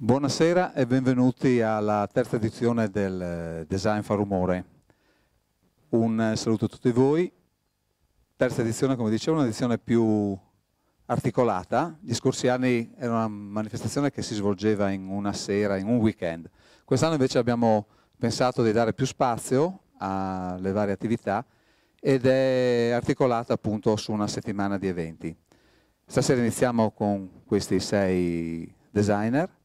Buonasera e benvenuti alla terza edizione del eh, Design fa rumore. Un eh, saluto a tutti voi. Terza edizione, come dicevo, un'edizione più articolata. Gli scorsi anni era una manifestazione che si svolgeva in una sera, in un weekend. Quest'anno invece abbiamo pensato di dare più spazio alle varie attività ed è articolata appunto su una settimana di eventi. Stasera iniziamo con questi sei designer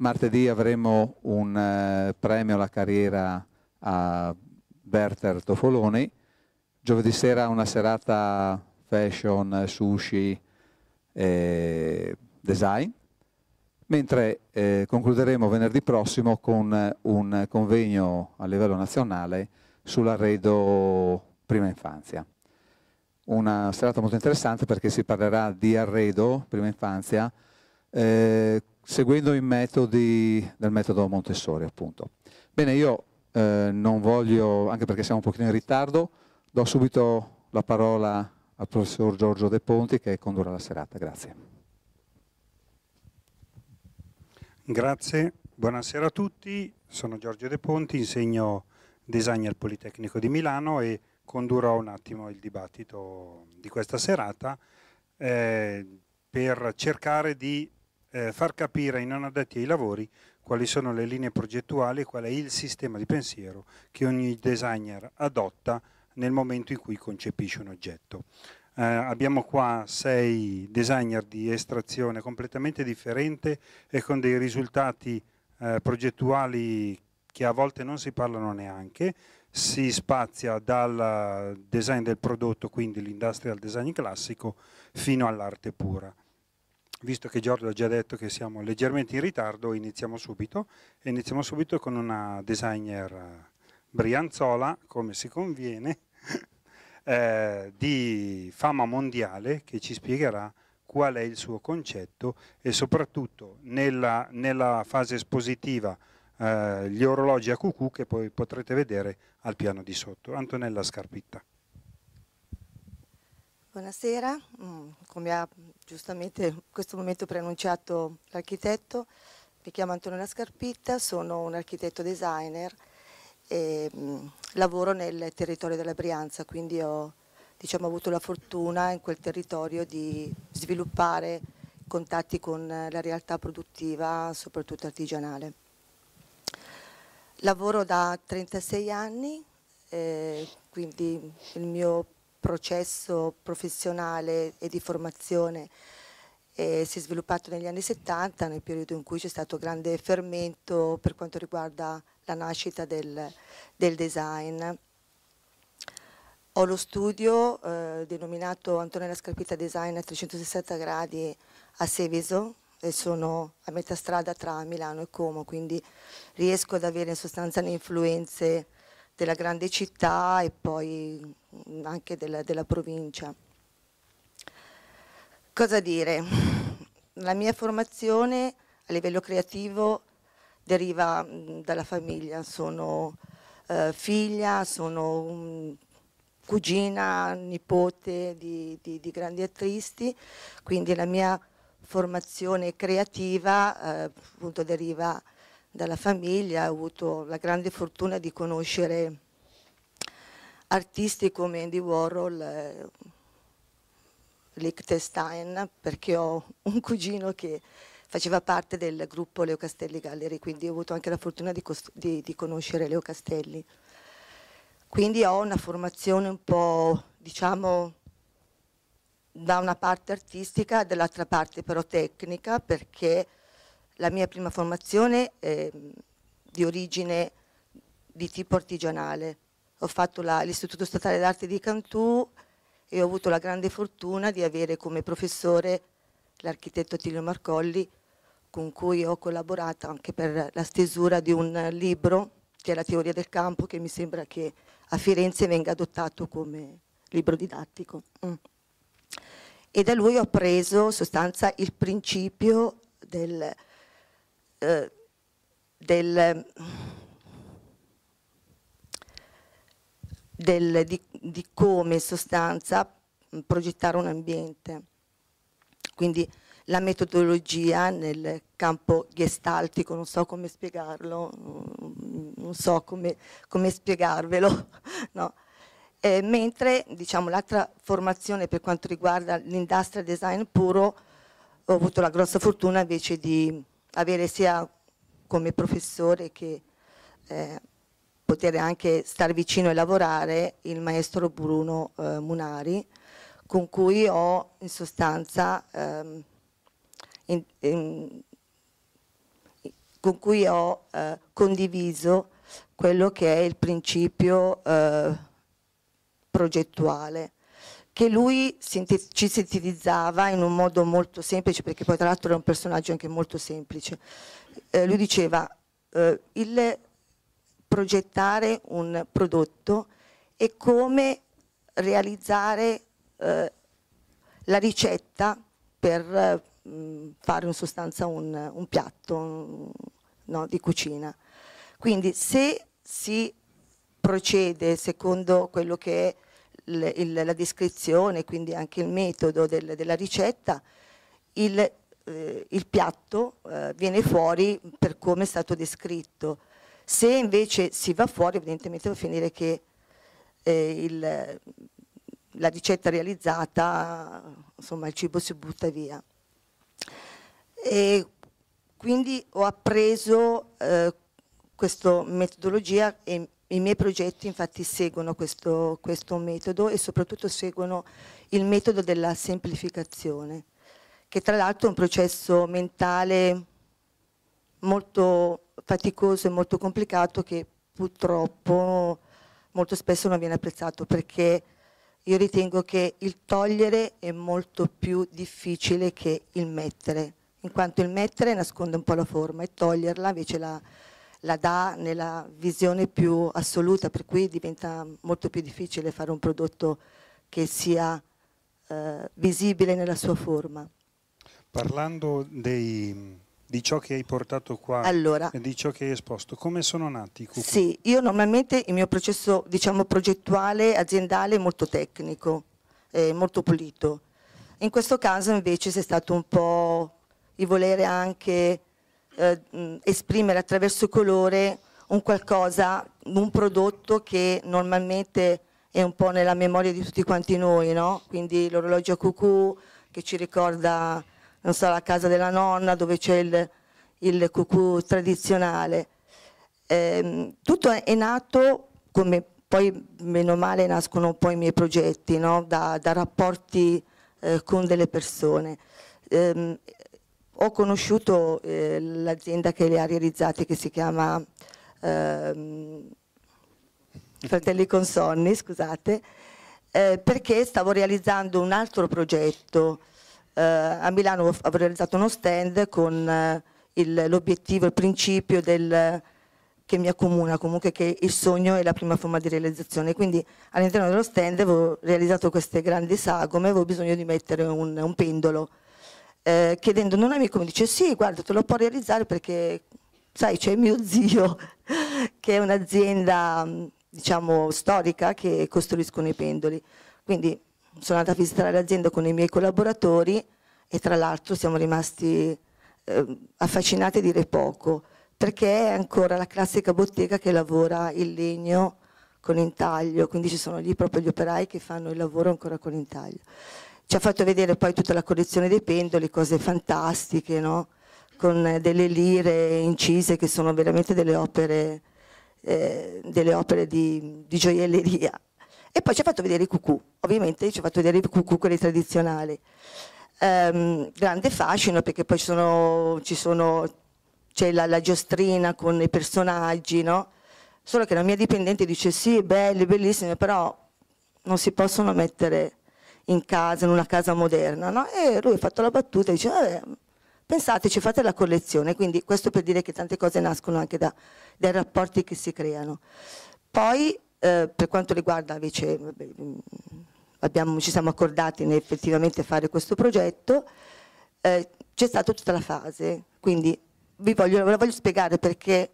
Martedì avremo un eh, premio alla carriera a Berter Tofoloni. Giovedì sera una serata fashion, sushi e design. Mentre eh, concluderemo venerdì prossimo con eh, un convegno a livello nazionale sull'arredo prima infanzia. Una serata molto interessante perché si parlerà di arredo prima infanzia eh, seguendo i metodi del metodo Montessori appunto. Bene, io eh, non voglio, anche perché siamo un pochino in ritardo, do subito la parola al professor Giorgio De Ponti che condurrà la serata. Grazie. Grazie, buonasera a tutti, sono Giorgio De Ponti, insegno design al Politecnico di Milano e condurrò un attimo il dibattito di questa serata eh, per cercare di eh, far capire ai non addetti ai lavori quali sono le linee progettuali e qual è il sistema di pensiero che ogni designer adotta nel momento in cui concepisce un oggetto. Eh, abbiamo qua sei designer di estrazione completamente differente e con dei risultati eh, progettuali che a volte non si parlano neanche, si spazia dal design del prodotto, quindi l'industrial design classico, fino all'arte pura visto che Giorgio ha già detto che siamo leggermente in ritardo, iniziamo subito e iniziamo subito con una designer eh, brianzola, come si conviene, eh, di fama mondiale che ci spiegherà qual è il suo concetto e soprattutto nella, nella fase espositiva eh, gli orologi a cucù che poi potrete vedere al piano di sotto. Antonella Scarpitta. Buonasera, mm, come ha giustamente in questo momento preannunciato l'architetto, mi chiamo Antonella Scarpitta, sono un architetto designer e mm, lavoro nel territorio della Brianza, quindi ho diciamo, avuto la fortuna in quel territorio di sviluppare contatti con la realtà produttiva, soprattutto artigianale. Lavoro da 36 anni, eh, quindi il mio processo professionale e di formazione eh, si è sviluppato negli anni 70, nel periodo in cui c'è stato grande fermento per quanto riguarda la nascita del, del design. Ho lo studio eh, denominato Antonella Scarpita Design a 360 gradi a Seveso e sono a metà strada tra Milano e Como, quindi riesco ad avere in sostanza le influenze della grande città e poi anche della, della provincia. Cosa dire? La mia formazione a livello creativo deriva dalla famiglia, sono eh, figlia, sono um, cugina, nipote di, di, di, grandi attristi, quindi la mia formazione creativa eh, appunto deriva dalla famiglia, ho avuto la grande fortuna di conoscere artisti come Andy Warhol, eh, Liechtenstein, perché ho un cugino che faceva parte del gruppo Leo Castelli Gallery, quindi ho avuto anche la fortuna di, di, di conoscere Leo Castelli. Quindi ho una formazione un po', diciamo, da una parte artistica, dall'altra parte però tecnica, perché la mia prima formazione è mm, di origine di tipo artigianale, ho fatto la, l'Istituto Statale d'Arte di Cantù e ho avuto la grande fortuna di avere come professore l'architetto Tilio Marcolli con cui ho collaborato anche per la stesura di un libro che è la teoria del campo che mi sembra che a Firenze venga adottato come libro didattico. Mm. E da lui ho preso sostanza il principio del, eh, del del, di, di, come in sostanza progettare un ambiente. Quindi la metodologia nel campo gestaltico, non so come spiegarlo, mm, non so come, come spiegarvelo, no? eh, mentre diciamo, l'altra formazione per quanto riguarda l'industria design puro, ho avuto la grossa fortuna invece di avere sia come professore che eh, poter anche stare vicino e lavorare il maestro Bruno eh, Munari, con cui ho in sostanza ehm, in, in, con cui ho eh, condiviso quello che è il principio eh, progettuale che lui ci sintetizzava in un modo molto semplice, perché poi tra l'altro era un personaggio anche molto semplice. Eh, lui diceva, eh, il progettare un prodotto e come realizzare eh, la ricetta per mh, mm, fare in sostanza un, un piatto no, di cucina. Quindi se si procede secondo quello che è il, il, la descrizione, quindi anche il metodo del, della ricetta, il, eh, il piatto eh, viene fuori per come è stato descritto se invece si va fuori evidentemente va a finire che eh, il, la ricetta realizzata, insomma il cibo si butta via. E quindi ho appreso eh, questa metodologia e i miei progetti infatti seguono questo, questo, metodo e soprattutto seguono il metodo della semplificazione, che tra l'altro è un processo mentale molto faticoso e molto complicato che purtroppo molto spesso non viene apprezzato perché io ritengo che il togliere è molto più difficile che il mettere, in quanto il mettere nasconde un po' la forma e toglierla invece la, la dà nella visione più assoluta, per cui diventa molto più difficile fare un prodotto che sia eh, visibile nella sua forma. Parlando dei, di ciò che hai portato qua allora, e di ciò che hai esposto. Come sono nati i cucù? Sì, io normalmente il mio processo diciamo, progettuale, aziendale è molto tecnico, è molto pulito. In questo caso invece c'è stato un po' il volere anche eh, esprimere attraverso il colore un qualcosa, un prodotto che normalmente è un po' nella memoria di tutti quanti noi, no? quindi l'orologio cucù che ci ricorda non so, la casa della nonna dove c'è il, il cucù tradizionale. Eh, tutto è nato, come poi meno male nascono poi i miei progetti, no? da, da, rapporti eh, con delle persone. Eh, ho conosciuto eh, l'azienda che le ha realizzate che si chiama ehm, Fratelli Consonni, scusate, eh, perché stavo realizzando un altro progetto eh, a Milano avevo realizzato uno stand con eh, l'obiettivo, il principio del, che mi accomuna, comunque che il sogno è la prima forma di realizzazione. Quindi all'interno dello stand avevo realizzato queste grandi sagome, avevo bisogno di mettere un, un pendolo. Eh, chiedendo a un amico mi dice sì guarda te lo può realizzare perché sai c'è mio zio che è un'azienda diciamo storica che costruiscono i pendoli quindi sono andata a visitare l'azienda con i miei collaboratori e tra l'altro siamo rimasti eh, affascinati a dire poco, perché è ancora la classica bottega che lavora il legno con intaglio, quindi ci sono lì proprio gli operai che fanno il lavoro ancora con intaglio. Ci ha fatto vedere poi tutta la collezione dei pendoli, cose fantastiche, no? con eh, delle lire incise che sono veramente delle opere, eh, delle opere di, di gioielleria e poi ci ha fatto vedere i cucù, ovviamente ci ha fatto vedere i cucù, quelli tradizionali. Um, grande fascino perché poi ci sono, ci sono c'è la, la, giostrina con i personaggi, no? Solo che la mia dipendente dice sì, belli, bellissimi, però non si possono mettere in casa, in una casa moderna, no? E lui ha fatto la battuta e dice, vabbè, pensateci, fate la collezione. Quindi questo per dire che tante cose nascono anche da, dai rapporti che si creano. Poi eh, per quanto riguarda invece, mm, abbiamo, ci siamo accordati nel effettivamente fare questo progetto, eh, c'è stata tutta la fase, quindi vi voglio, ve la voglio spiegare perché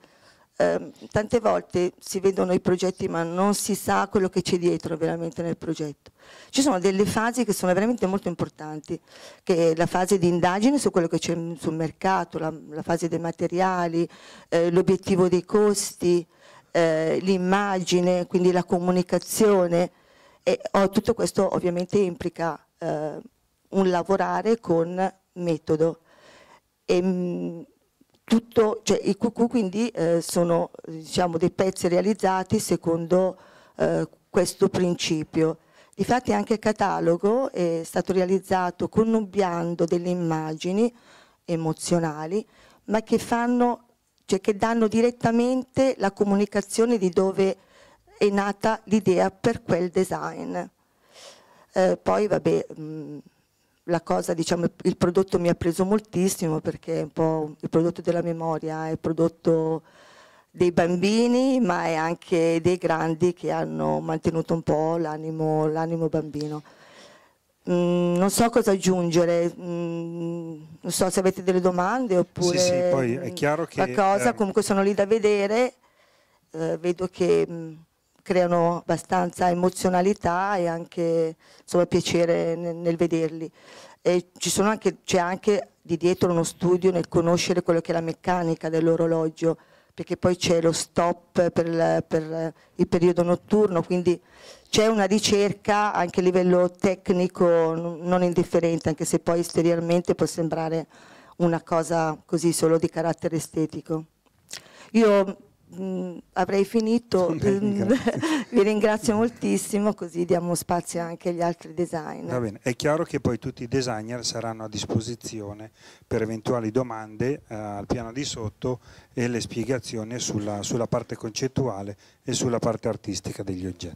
eh, tante volte si vedono i progetti ma non si sa quello che c'è dietro veramente nel progetto. Ci sono delle fasi che sono veramente molto importanti, che è la fase di indagine su quello che c'è sul mercato, la, la, fase dei materiali, eh, l'obiettivo dei costi, eh, l'immagine, quindi la comunicazione e oh, tutto questo ovviamente implica eh, un lavorare con metodo. E, ehm, tutto, cioè, I QQ quindi eh, sono diciamo, dei pezzi realizzati secondo eh, questo principio. Difatti anche il catalogo è stato realizzato connubbiando delle immagini emozionali ma che fanno cioè che danno direttamente la comunicazione di dove è nata l'idea per quel design. Eh, poi vabbè, mh, mm, la cosa, diciamo, il prodotto mi ha preso moltissimo perché è un po' il prodotto della memoria, è il prodotto dei bambini, ma è anche dei grandi che hanno mantenuto un po' l'animo bambino. Mm, non so cosa aggiungere, mm, non so se avete delle domande oppure... Sì, sì, poi è chiaro che... Cosa, ehm... comunque sono lì da vedere, eh, vedo che mh, mm, creano abbastanza emozionalità e anche insomma, piacere nel, nel vederli. E anche, c'è anche di dietro uno studio nel conoscere quello che è la meccanica dell'orologio, perché poi c'è lo stop per, la, per il periodo notturno, quindi c'è una ricerca anche a livello tecnico non indifferente, anche se poi esteriormente può sembrare una cosa così solo di carattere estetico. Io mh, avrei finito, mm, vi ringrazio moltissimo, così diamo spazio anche agli altri designer. Va bene, è chiaro che poi tutti i designer saranno a disposizione per eventuali domande eh, al piano di sotto e le spiegazioni sulla, sulla parte concettuale e sulla parte artistica degli oggetti.